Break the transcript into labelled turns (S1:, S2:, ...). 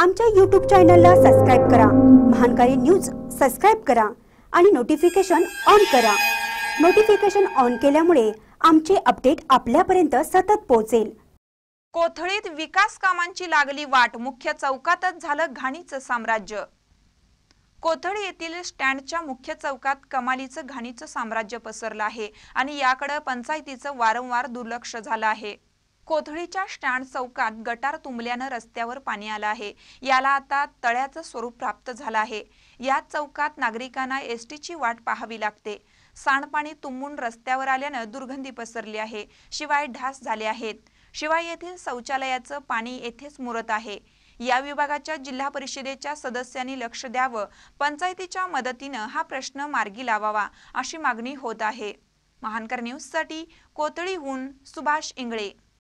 S1: आमच्या यूट्यूब चॅनलला सबस्क्राईब करा महानकारी न्यूज सबस्क्राईब करा आणि नोटिफिकेशन ऑन करा नोटिफिकेशन ऑन केल्यामुळे आमचे अपडेट आपल्यापर्यंत सतत पोहोचेल
S2: कोथळीत विकास कामांची लागली वाट मुख्य चौकातच झालं घाणीचं साम्राज्य कोथळी येथील स्टँडच्या मुख्य चौकात कमालीचं घाणीचं साम्राज्य पसरलं आहे आणि याकडे पंचायतीचं वारंवार दुर्लक्ष झालं आहे कोथळीच्या स्टँड चौकात गटार तुंबल्यानं रस्त्यावर पाणी आलं आहे याला आता तळ्याचं स्वरूप प्राप्त झालं आहे या चौकात नागरिकांना एसटीची वाट पाहावी लागते सांडपाणी तुंबून रस्त्यावर आल्यानं दुर्गंधी पसरली आहे शिवाय ढास झाले आहेत शिवाय येथील शौचालयाचं पाणी येथेच मुरत आहे या विभागाच्या जिल्हा परिषदेच्या सदस्यांनी लक्ष द्यावं पंचायतीच्या मदतीनं हा प्रश्न मार्गी लावावा अशी मागणी होत आहे महानकर न्यूजसाठी कोतळीहून सुभाष इंगळे